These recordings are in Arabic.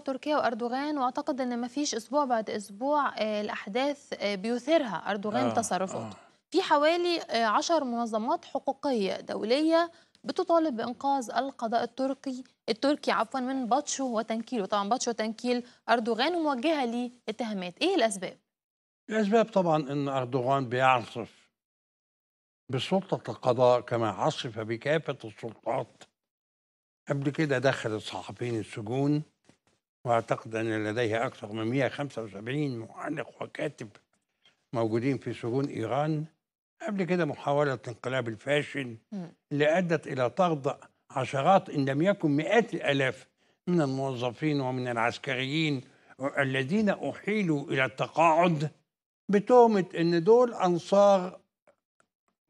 تركيا واردوغان واعتقد ان ما فيش اسبوع بعد اسبوع آه، الاحداث آه، بيثيرها اردوغان آه تصرفاته آه. في حوالي آه، عشر منظمات حقوقيه دوليه بتطالب بانقاذ القضاء التركي التركي عفوا من بطشه وتنكيله طبعا بطشه وتنكيل اردوغان وموجهه ليه اتهامات ايه الاسباب الاسباب طبعا ان اردوغان بيعصف بسلطه القضاء كما عصف بكافه السلطات قبل كده دخل الصحفيين السجون وأعتقد أن لديه أكثر من 175 معلق وكاتب موجودين في سجون إيران قبل كده محاولة انقلاب الفاشل اللي أدت إلى طرد عشرات إن لم يكن مئات الآلاف من الموظفين ومن العسكريين الذين أحيلوا إلى التقاعد بتهمة إن دول أنصار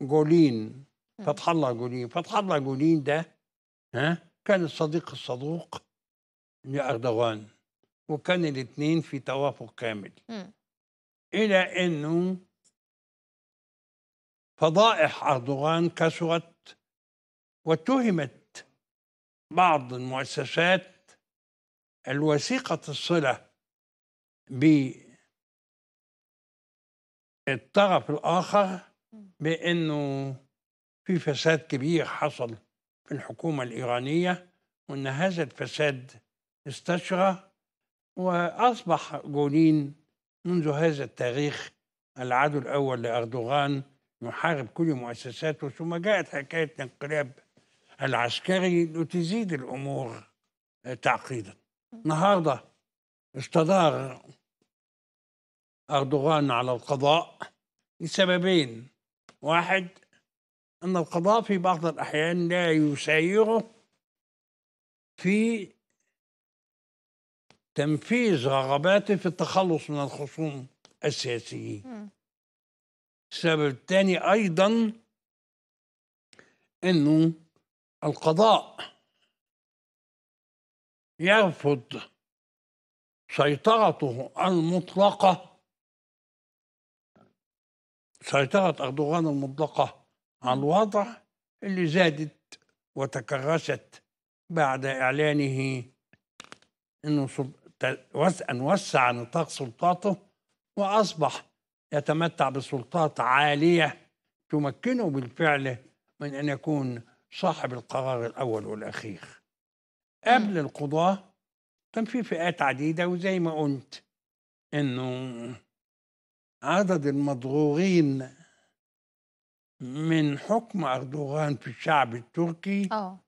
جولين فتح الله جولين فتح الله جولين ده ها كان الصديق الصدوق لاردوغان وكان الاثنين في توافق كامل م. الى انه فضائح اردوغان كثرت واتهمت بعض المؤسسات الوثيقه الصله بالطرف الاخر بانه في فساد كبير حصل في الحكومه الايرانيه وان هذا الفساد استشرى وأصبح جولين منذ هذا التاريخ العدو الأول لأردوغان يحارب كل مؤسساته ثم جاءت حكاية الانقلاب العسكري لتزيد الأمور تعقيدا النهاردة استدار أردوغان على القضاء لسببين واحد أن القضاء في بعض الأحيان لا يسيره في تنفيذ رغباته في التخلص من الخصوم السياسيين السبب الثاني أيضا أنه القضاء يرفض سيطرته المطلقة سيطرة أردوغان المطلقة على الوضع اللي زادت وتكرست بعد إعلانه أنه أن وسع نطاق سلطاته وأصبح يتمتع بسلطات عالية تمكنه بالفعل من أن يكون صاحب القرار الأول والأخير قبل القضاة كان في فئات عديدة وزي ما قلت إنه عدد المضرورين من حكم أردوغان في الشعب التركي أوه.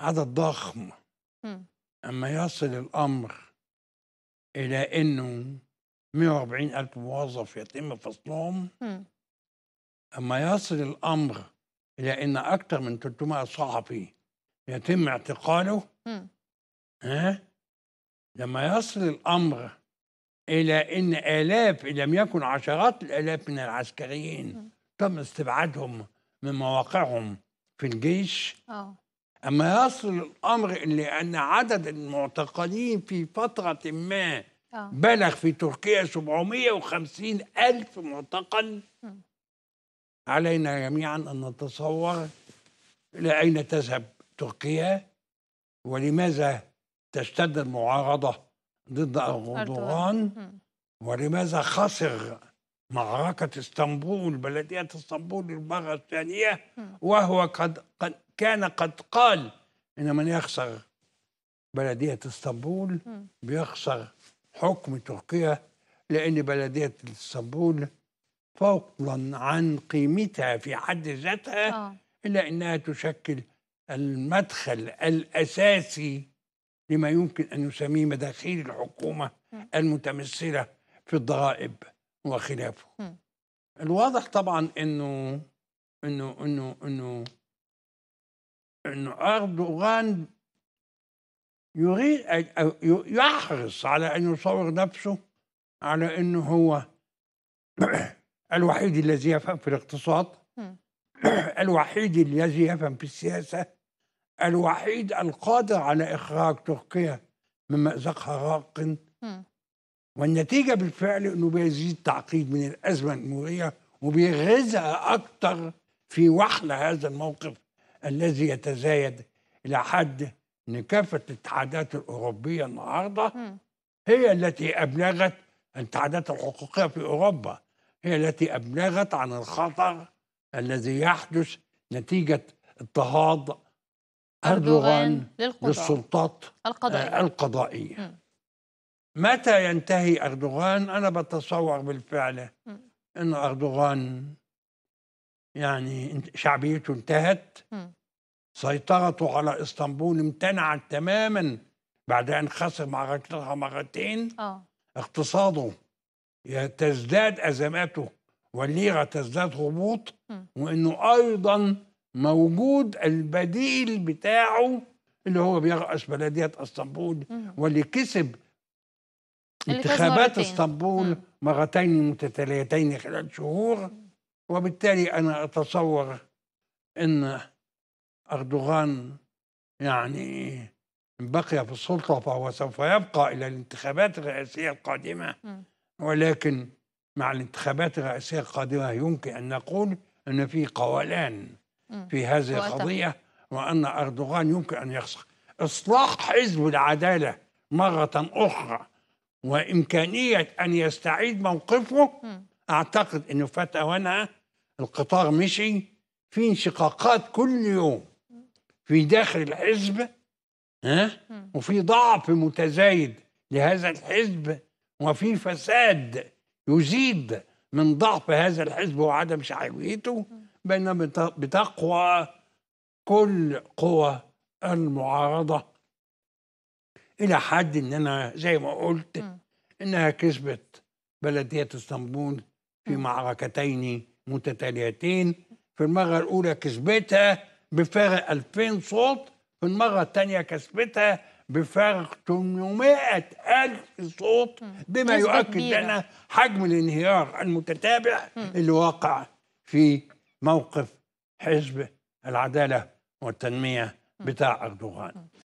عدد ضخم أما يصل الأمر إلى أنه 140 ألف موظف يتم فصلهم أما يصل الأمر إلى أن أكثر من 300 صحفي يتم اعتقاله ها لما يصل الأمر إلى أن آلاف إن لم يكن عشرات الآلاف من العسكريين تم استبعادهم من مواقعهم في الجيش أوه. أما يصل الأمر لأن عدد المعتقلين في فترة ما آه. بلغ في تركيا 750 ألف معتقل علينا جميعا أن نتصور إلى أين تذهب تركيا ولماذا تشتد المعارضة ضد أردوغان ولماذا خسر معركة اسطنبول بلدية اسطنبول للمرة الثانية وهو قد, قد كان قد قال إن من يخسر بلدية اسطنبول بيخسر حكم تركيا لأن بلدية اسطنبول فضلا عن قيمتها في حد ذاتها آه. إلا أنها تشكل المدخل الأساسي لما يمكن أن نسميه مداخيل الحكومة المتمثلة في الضرائب وخلافه الواضح طبعا أنه أنه أنه أنه أن أردوغان يريد يحرص على أن يصور نفسه على أنه هو الوحيد الذي يفهم في الاقتصاد الوحيد الذي يفهم في السياسة الوحيد القادر على إخراج تركيا من مأزقها راق والنتيجة بالفعل أنه بيزيد تعقيد من الأزمة المورية وبيغرزها أكثر في وحل هذا الموقف الذي يتزايد إلى حد أن كافة الاتحادات الأوروبية النهاردة هي التي أبلغت الاتحادات الحقوقية في أوروبا هي التي أبلغت عن الخطر الذي يحدث نتيجة اضطهاد أردوغان للسلطات القضائية, آه، القضائية. متى ينتهي أردوغان أنا بتصور بالفعل أن أردوغان يعني شعبيته انتهت سيطرته على اسطنبول امتنعت تماما بعد ان خسر معركتها مرتين آه. اقتصاده تزداد ازماته والليره تزداد هبوط وانه ايضا موجود البديل بتاعه اللي هو بيرأس بلديه اسطنبول واللي كسب انتخابات اسطنبول مرتين متتاليتين خلال شهور وبالتالي أنا أتصور أن أردوغان يعني بقي في السلطة فهو سوف يبقى إلى الانتخابات الرئاسية القادمة ولكن مع الانتخابات الرئاسية القادمة يمكن أن نقول أن في قولان في هذه القضية وأن أردوغان يمكن أن يخسر إصلاح حزب العدالة مرة أخرى وإمكانية أن يستعيد موقفه اعتقد انه فات اوانها القطار مشي في انشقاقات كل يوم في داخل الحزب ها وفي ضعف متزايد لهذا الحزب وفي فساد يزيد من ضعف هذا الحزب وعدم شعبيته بينما بتقوى كل قوى المعارضة إلى حد إن أنا زي ما قلت إنها كسبت بلدية اسطنبول في معركتين متتاليتين في المرة الأولى كسبتها بفارق 2000 صوت في المرة الثانية كسبتها بفارق 800 ألف صوت بما يؤكد لنا حجم الانهيار المتتابع اللي واقع في موقف حزب العدالة والتنمية بتاع أردوغان